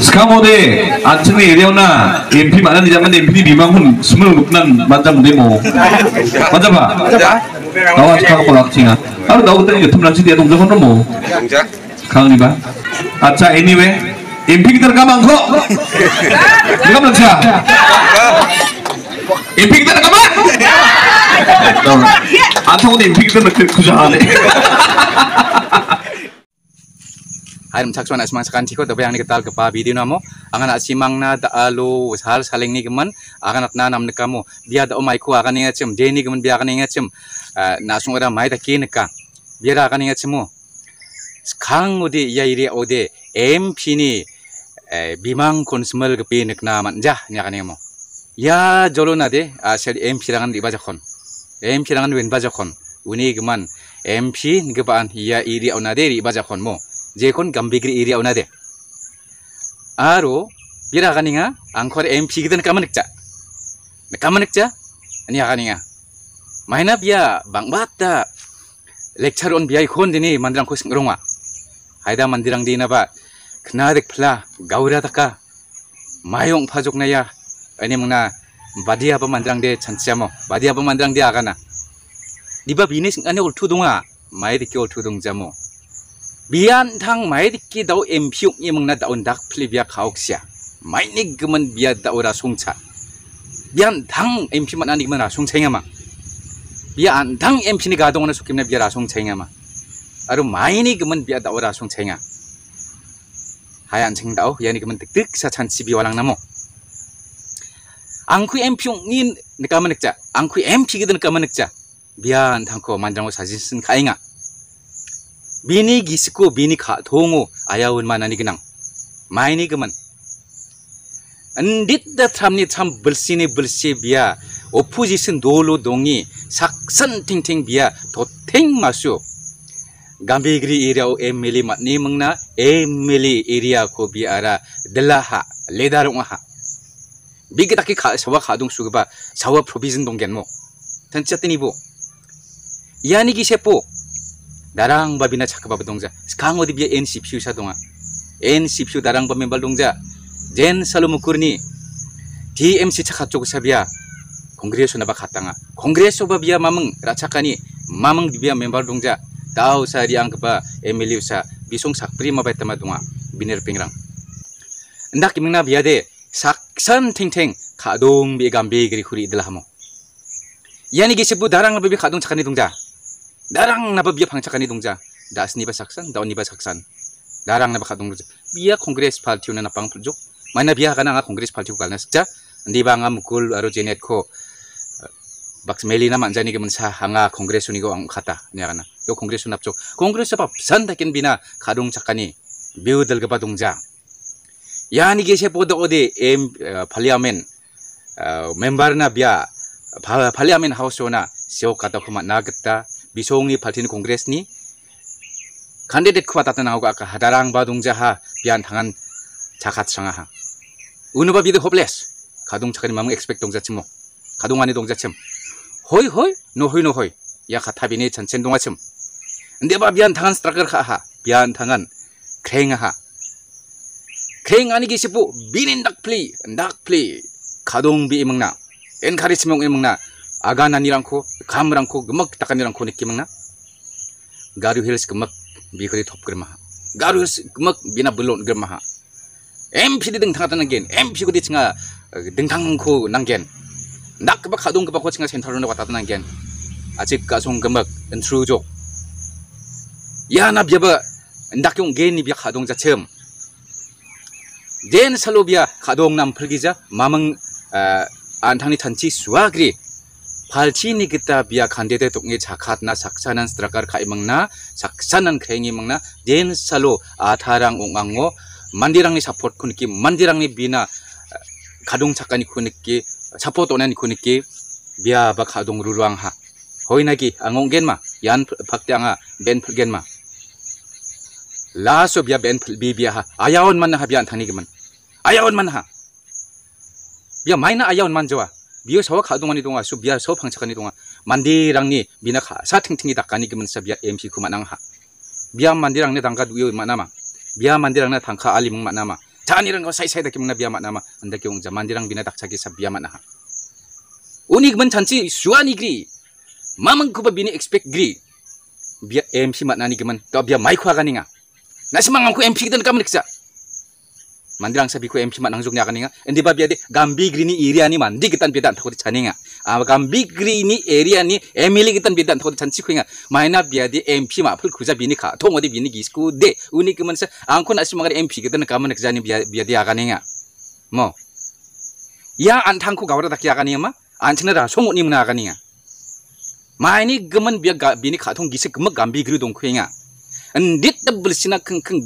스카모 대 안청래 이래오나 엠피 많났는지안 만났는데 MP 미망훈 스물 높난 만장무데뭐 맞아 봐 나와 스카고나칭아 바로 나오고 때는 유튜브 난치 대 동작 하는뭐 강은이 봐 아차 애니웨 w a y MP 기타를 까만 거 내가 만자 엠피 기타를 까만 안 타고 엠피 p 기타를 그저 하네 Harim saksuan asmang sakan ciko tapi yang diketal kepa video namo angan asimang na da alu hal saling ni geman angan atna nam nekamu dia da omai ku akan ingat cem deni geman dia akan ingat cem ah, nasung ada mai tak kini ka biar akan ingat cemu sekarang ode ya iri ode MP ni eh, bimang ke kepi nekna manja ni akan ingat ya jolo nade asal ah, MP rangan di bajakon MP rangan win bajakon uni geman MP ngebaan ya iri de di bajakon mo jekon gambigri Iria unade. nade aro bira kaninga angkor mp giden kamanik cha Ini kamanik cha ania kaninga bang bata lecture on bia dini mandirang kus ngrongwa haida mandirang dina ba knarik pla gaura taka mayong pajuk naya ani mangna badia ba mandirang de chansiamo badia ba mandirang de agana diba bini ani ultu dunga mai dikol tudung jamu bian tang mai ki dau em phyuk ni mangna dau dak phlibia khauksia mai ni gemen bia dau ra sungcha bian thang em man ani man ra sungchenga ma bian tang em phi ni ga dong na bia ra sungchenga ma aru mai ni gemen bia dau ra sungchenga hayan cheng dau ya ni gemen tik tik sa chan si bi walang namo angku em phyuk ni ne ka manikcha angku em phi gi den ka bian thang ko manjang sa jin sin khainga bini gisiko bini kha thongo ayawun manani genang maini geman ndit da thamni tham bulsini bulsi bia opposition dolo dongi saksan ting ting bia to ting masu gambigri area o emeli matni mengna emeli area ko biara delaha ledarung ha big taki kha sawa khadung dung sugba sawa provision donggen mo tan chatini bo yani gi sepo darang babina apa dongja sekarang dibye en NCPU sa dongja NCPU darang darang bamembal dongja jen TMC DMC chakachok sabia kongres na katanga kongres ba bia mameng racakani Mameng dibya member dongja tau sa riang ba MLU sa bisung sakpri mau tama donga biner pingrang ndak kimingna biade? de saksan thing thing khadong bi gambe gri khuri idlahamo yani gesebu darang ba kadung khadong chakani dongja Darang napa biya pangchakan ni dungja. Das ni pasaksan, daun ni saksan. Darang napa kadung dungja. Biya kongres partiu na napang pujuk. Mana biya kana nga kongres partiu kalna sakja. Ndi ba nga mukul aru jenet ko. Baks meli na manjani ke mensa hanga kongres uni ko ang kata nya kana. Yo kongres unap Kongres apa san takin bina kadung cakani Biu dal gapa dungja. Yani ge se podo ode em eh, parliament eh, member na biya parliament house ona sio kata kuma nagta bisongni partiनि kongressni kandidat kwa tatana hoga ka hadarang ba dungjaha bian tangan cakat sangaha unuba bide hopeless kadung chakani mamu expect dongjachimo kadung ani dongjachim hoi hoi no hoi no hoi ya khatabini chanchen dongachim ndeba bian tangan striker kaha ha bian tangan kreng ha kreng ani gisipu binin dak play dak play kadung bi imangna encouragement imangna 아가나니랑코 감랑코 음악 다카니랑코 느낌나 가루 힐스 음악 미그리 톱 그마 가루 힐스 음악 미나 물론 그마 MPD 등 타다는 겐 MP 그디 칭아 등당코 난겐 낙그바 가동 그바 코칭아 센터로 왔다는 겐 아직 가송 그막 인트루족 야나 비바 낙용 겐이 비 가동 자체음 된 살로비아 가동 남 풀기자 마망 아, 안탕니 탄치 수아그리 palci ni kita biak hande te tok ngi saksanan strakar kaimengna mangna saksanan khengi mangna den salo atharang ungango mandirang ni support kun ki mandirang ni bina kadung chakani kun ki support onani kun ki bia kadung ruruang ha hoina ki angong gen ma yan phakte anga ben phul gen ma la so ben phul bi bia ha mana man ha bian thani ki man ayaon man maina ayaon man jwa biya sawa kha dongani donga su biya sawa phangchakani donga ni bina kha sa thingthingi dakani gimun sa biya mc kumanang ha biya biar dangka duyo manama biya mandirangna thangkha alimung manama tani rang sai sai dakimna biya manama andake ungja mandirang bina dakchaki sa biya manaha unik men chanchi suani gri mamang kuba bini expect gri biya mc manani gimun to biya mai khwa ganinga nasimang angku mc gidan kamniksa mandilang sabi ko em chimat nang jognya kaninga endi ba biade Gambi ni area ni mandi kitan bidan thori chaninga Ah Gambi grini area ni emili kitan bidan thori chanchi khuinga maina biade mp ma pul khuja bini kha thong odi bini gisku de uni ki manse angkon asim magar mp kitan kaman jani biade aganinga mo ya antangku gawara dakya kaninga ma anchna ra songu ni mna kaninga maini gemen bia bini kha thong gisik gemak dong kuinga. endit tablisina keng keng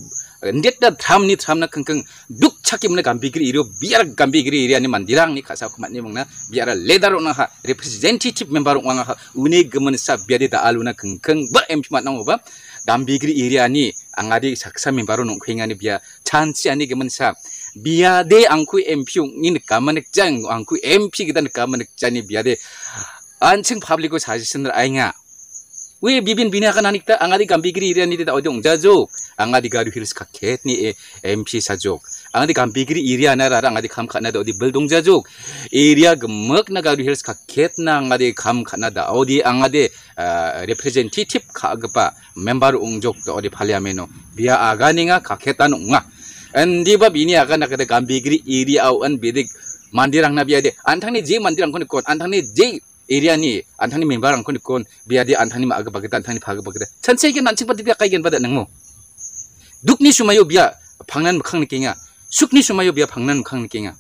ndietda t h a m ni t h a m na k a n kang duk chaki mna gambi giri irio biara gambi giri iria ni mandirang ni kasa kumat ni m a n n a biara ledar ona ha representative member wanga ha u n i g e m a n sa b i a d i da aluna k a n kang ba em c h m a t nang ba gambi giri iria ni angadi saksa member nong k w i n g a ni bia y c h a n s i ani g e m a n sa biade angku MP ngin kamanek jang angku MP k i t a n kamanek jani g n biade anching public ko s a s i s i n r ainga we bibin bini akan anikta angga eh, di gambi giri irian nita odong jajuk angga di garu hilis kaket ni MC sajuk angadi di gambi giri irian nara angga di kam kana odi beldong jajuk iria gemek na garu hilis kaket na angga di kam kana da odi angadi di eh, representative ka gepa member ungjuk to odi paliameno biar aga ninga kaketan unga Andi bab ini akan nak ada gambi giri iria awan bidik mandirang nabi ade antang ni jei mandirang kon antang ni jei area-ni anthani member ang k o n i k o n biadi anthani ma aga bagita anthani phaga bagita c h a n s i gen nanchi pati bia kai gen bada nangmo dukni sumayo bia p a n g n a n mukhang nikinga sukni sumayo bia p a n g n a n mukhang nikinga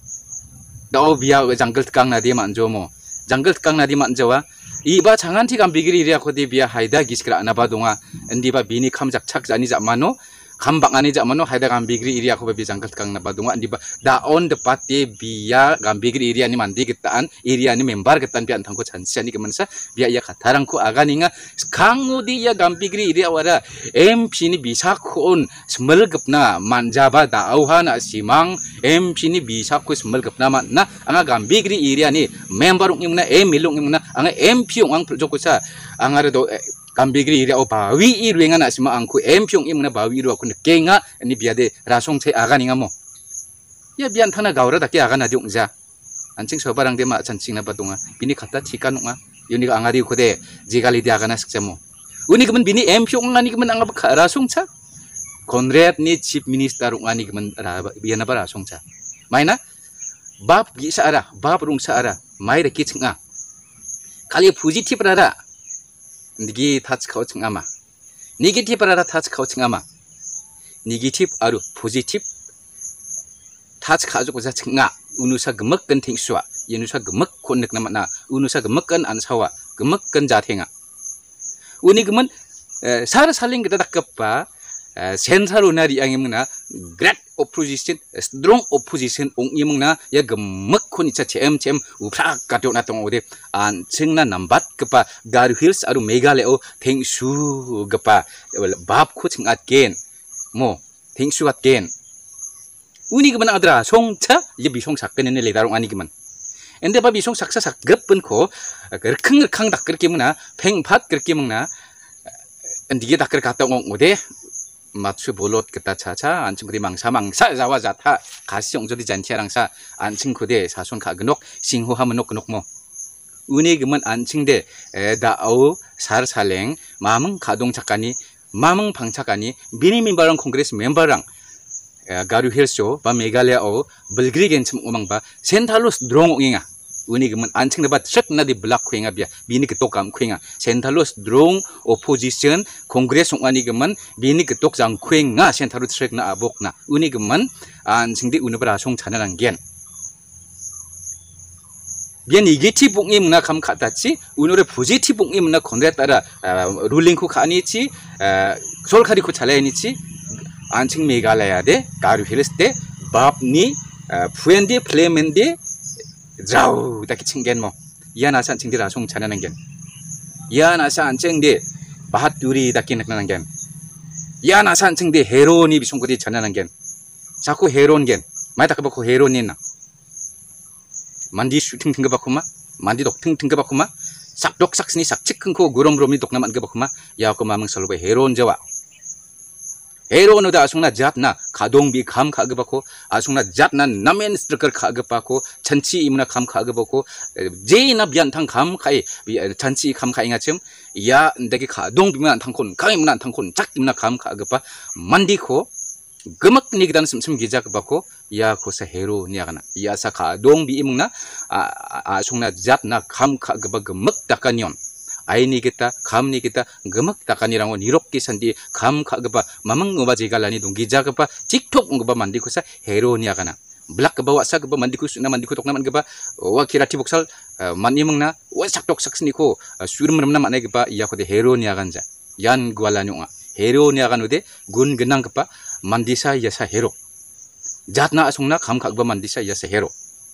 dao bia jungle tkang na di manjo mo jungle tkang na di m a n j o w a i ti bigiri ria kodi biar haida giskra ba changan kam anaba d 비 n g a 리아코디 비아 하이다 기스크라 아나바동아 엔디바 비니 캄작 착자 mano kambak ngani jak mano haida gambigri iria aku bebi jangkat kang napa dunga di daon depat ye bia gambigri iria ni mandi getaan iria ni membar biya pian tangko chansia ni kemensa bia ya katarang ku aga ninga kangu di ya gambigri iria wada MP ni bisa kun semelgepna manjaba daauha na simang MP ni bisa ku semelgepna man na anga gambigri iri ani membar ung imna emilung imna anga MP ung ang projokusa anga do eh, kambigri ira o bawi iru enga na sima angku empyong imna bawi iru aku nekenga ini biade rasong te aga ninga mo ya bian thana gaura daki aga na diung ja ancing sobarang de ma chancing na batunga bini khata thika nunga yuni ka angari ko de jigali de aga na sikchamo uni kemen bini empyong ngani kemen anga rasong cha konrad ni chief minister ngani kemen biana bara rasong cha maina bab gi saara bab rung saara mai ra kichinga kali fugitif rara gi touch couch ngama negative ara touch couch ngama negative aru positive touch khajuk ja chinga unusa gmak kan thingsuwa yenusa gmak khonnek nama na unusa gmak kan ansawa gmak kan ja eh, sar saling kita Eh, central una di imung na great opposition eh, strong opposition ong imung na ya gemek kon icha chem chem upra kato na tong ode an sing na nambat kepa, garu hills aru megale o theng su gapa bab khu ching at gen mo theng su at gen uni gman adra songcha ye bi song sakken ne le darong ani gman ende ba bi song saksa sakgep pun ko gerkhang eh, gerkhang dak gerkimna pheng phat gerkimna andi ndige dak kata ong ode matswe bolot gita ca ca, ancing ku di mangsa mangsa, zawa zata, kasi ongzodi jancia rangsa, ancing ku de, sason kaa gnok, singhu hamanok gnokmo. Unii gemman ancing de, da awu, sar saleng, mamang kaa dongcakani, mamang pangcakani, bini mimbarang kongres mimbarang, garu hirso, unig man anchang nabat shak na di b l a k kwenga bia bini ke tokam k w i n g a sentalos drong opposition congress ung ani geman bini ke tok jang k w i n g a s e n t a l u shak na abok na unig man anchang di unabra song c h a n a l a n g gen bian i g i t i b u n g i mna k a m k a t a chi unore p o s i t i b u n g i mna khondre tara ruling k u khani chi sol khari khu chale ni chi 안칭 메갈라 i 데 가르 힐스 데 밥니 푸엔디 플레멘디 자우 다키 칭겐 뭐 이안 아시안 칭디라 송 자나는 겐 이안 아시안 칭디 마핫 유리 다키 낙나는 겐 이안 아시안 칭디 헤로니 비송고디 자나는 겐 자꾸 헤론 겐 많이 다크 바고 헤론이 나 만디 슈팅 팅가 바쿠마 만디 독팅 팅가 바쿠마 삭독 삭스니 삭치큰 코 그럼 그럼이 독나 만가 바쿠마 야고 마망 설로베 헤론 저와 에로노다 아송나 잡나 가동비 감 카그바코 아송나 잡나 나멘 스트럭 카그바코 찬치 이문나 감 카그바코 제이나 비안탕 감 카이 찬치 감 카잉아 쯤 야, 내게 가동비만 안탕콘 강이문나 안탕콘 작이문나 감 카그바 만디코 gemak ni gidan sum sum gijak bako ya ko sa hero ni agana ya sa ka dong bi imung na a sung na jat na kham kha gaba gemak takanion Aini kita, 겠다 감니 겠다 그막 따까니랑은 이렇게 kam ka 가봐 mamang ngoba jikalani gija gaba tiktok ngoba mandi kusa heronia kana blak ke sa sak mandi ku na mandi ku tok naman gaba wa kira ti boksal mani mengna, wa sak tok sak sini surum remna mane gaba ya ko de hero ni agan yan gwala ni hero ni agan ude gun genang gaba mandi sa ya sa hero jatna asungna kam ka ba mandi sa ya sa hero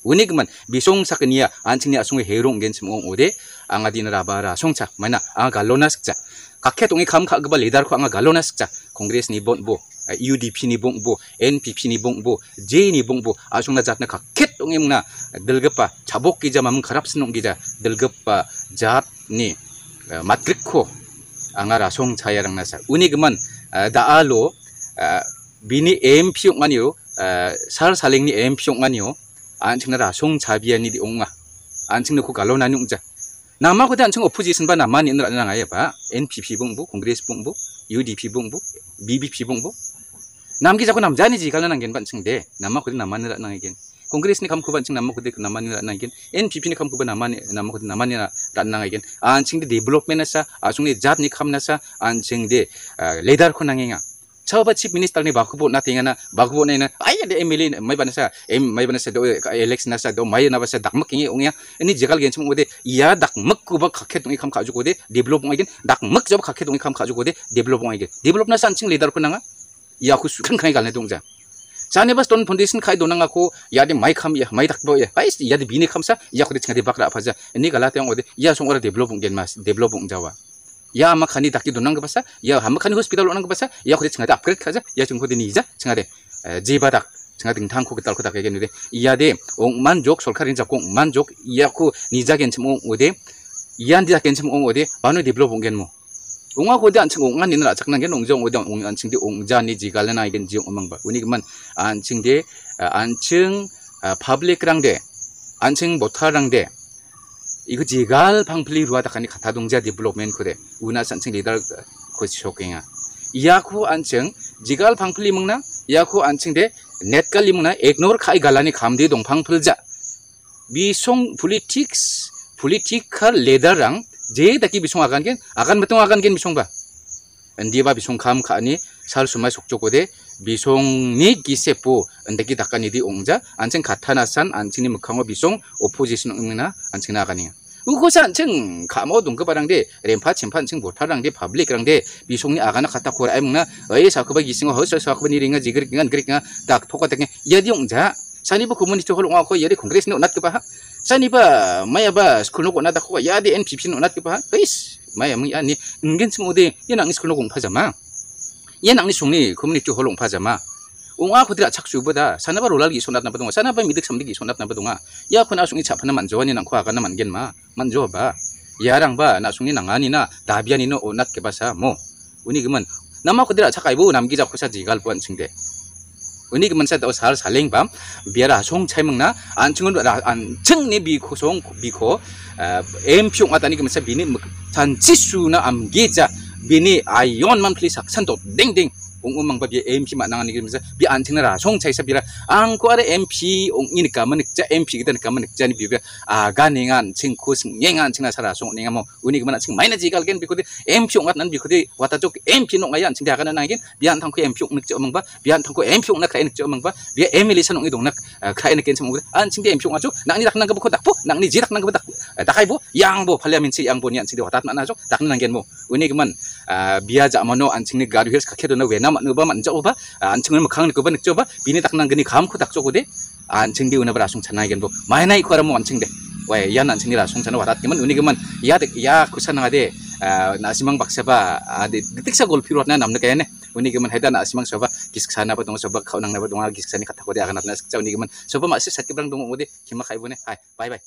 unik man bisong saknia ansing ni asung hero ngen semong ode anga din rabara songcha mana anga galona sikcha kakhe tongi kham kha gba leader ko anga galona sikcha congress ni bon bo UDP ni bong bo NPP ni bong bo J ni bong bo asungna jatna kakhet dong emna delgepa chabok ki jama mung kharap sinong ki ja delgepa jat ni matrik ko angara song chaya nasar. nasa uni geman da alo bini MP ong anio sar saling ni MP ong anio anchingna ra song chabia ni di onga anchingna ko galona ni ongja nama ko dan chang opposition ba nama ni nra nang ayaba npp bung bu congress bung bu udp bung bu bbp bung bu nam gi jago nam jani ji kala nang gen ban chang de nama ko nama ni nra nang gen congress ni kam ko ban chang nama ko de nama ni nra nang gen npp ni kam ko ba nama ni nama ko nama ni nra nang gen an ching de development asa asung ni jat ni kam na sa an ching de leader ko nang nga छब chief minister ने भाग नाथ ना भाग बोट नहीं I am L A मई बना एम मई बना एलेक्शन मई ना दाकमक इन जेगा गेंसम होते या दाकमक को खाखे दूंगी खाम खाजुक होते डेवलप होंगे दाकमक जब खाखे दूंगी खाम खाजुक होते डेवलप होंगे डेवलप ना सानसिंग लीडर को ना या कुछ सुखन खाई गाने दूंगा सान बस स्टोन फाउंडेशन खाई दोनों को याद मई खाम या मई दाक है यदि भी नहीं खाम या खुद छिंगा बकरा फाजा इन गलाते हैं या सोरे डेवलप होंगे डेवलप होंगे जावा ya makani daki dunang ke p a s a ya hamakani hospital o n a n g ke p a s a ya k u d e c h e n g a d a upgrade k a j a ya c h e n g khode ni ja chingade jiba dak chinga ding t a n g k u k i t a l k u dak ge n u de ya de ong man jok s o l k a r i n ja kong man jok ya ko ni ja gen chim ong u d e yan di ken chim ong aku d e banu gen i la ong d e a ong v e n g o p ong jani gen a gen a ji o n g ong아 고대 안칭 옹안 니 a n 난게 농정 오대 옹 안칭디 옹자니 지갈레나 이겐 지용 오망바 우니그만 안칭디 안칭 파블릭랑데 안칭 모타랑데 이거 지갈 방플리 루아다카니 카타동자 디블로맨 코데 우나 산칭 리더 코쇼킹아 야쿠 안칭 지갈 방플리 먹나 야쿠 안칭데 넷칼리 먹나 에그노르 카이 갈라니 감디 동방풀자 비송 폴리틱스 폴리티카 레더랑 제다키 비송 아간겐 아간 메통 아간겐 비송바 엔디바 비송 카니 살 수마 속조고데 미송니 기세포 은데기 닦아니디 옹자 안층 가타나산 안층니 묵항어 미송 오포지션 응나 안층 나가니야 우고산 층 가모 동급바랑데 램파 침판층 보타랑데 파블릭랑데 미송니 아가나 갖다 고라 에묵나 어이 사크바 기싱어 허서 사크바 니링아 지그릭간 그릭가 딱 토가땡 여디 옹자 사니바 커뮤니티 홀 옹아코 여디 콩그레스 노낫 그바 사니바 마야바 스쿨 노고 나다 코가 야디 NPP 노낫 그바 에이스 마야 무 아니 은겐스 모데 예낭 스쿨 노고 파자마 yenang ni sungni community holong phajama ongwa khudra chakchu boda sanaba rolal gi sonat na badunga sanaba midik samdi gi sonat na badunga ya khuna sungi chapana manjowani nang khwa kana mangen ma manjo ba yarang ba na sungni nangani na dabiani no onat ke basa mo uni giman nama khudra chakaibu namgi jap khosa jigal pon chingde uni giman sa da sar saleng bam biara song chaimangna an chungun an chungni bi khosong bi kho em phyung atani giman sa bini tan chisu na amgeja bini ayon man plisak santo ding ding ong umang ba bi MP ma nang nigim sa bi an thing ra song chai sa bi ra ang ko are MP ong in ka manik cha MP gitan ka manik c h a n i bi ba a ga ni ngan ching k o sing nge ngan ching na sara song ni ngam uni ga ma na ching mai na ji g a gen bi ko de MP ong nan bi ko d i wa ta chok MP no ngai an ching da ka na n a n g g e n bi an thang ko MP ong nik cha umang ba bi an thang ko MP ong na khai nik cha umang ba bi m l i san ong i dong nak khai n i ken sam ong an ching de MP ong a jok nang ni dak nang ka ko dak po nang ni ji dak nang ka dak dakai bo yang bo phalia min c h i yang bo ni an c h i d i watat ma na chok dak nang gen mo uni ga man bia ja ma no an ching ni g a r i hes ka khe do na we na 남아누바 만져봐 안층을 막강을 그거 느껴봐 비니 닦는거니 감고 닦쪼고대 안층디 은어버 아송찬나이겐도 마이나이 코라모 안층대 왜 이안 안층이라 송찬나 와닿기만 은이그만 야득 야 구산나가대 나시망 박사바 아디 뜻사 골피로나 남는게네 은이그만 해다 나시망 서바 기숙사나바 동 서바 카우낭나바 동아 기숙사니 같다고대 아가나나 숙자 은이그만 서바 마시 사기방 동오대 김막 하이보네 하이 바이바이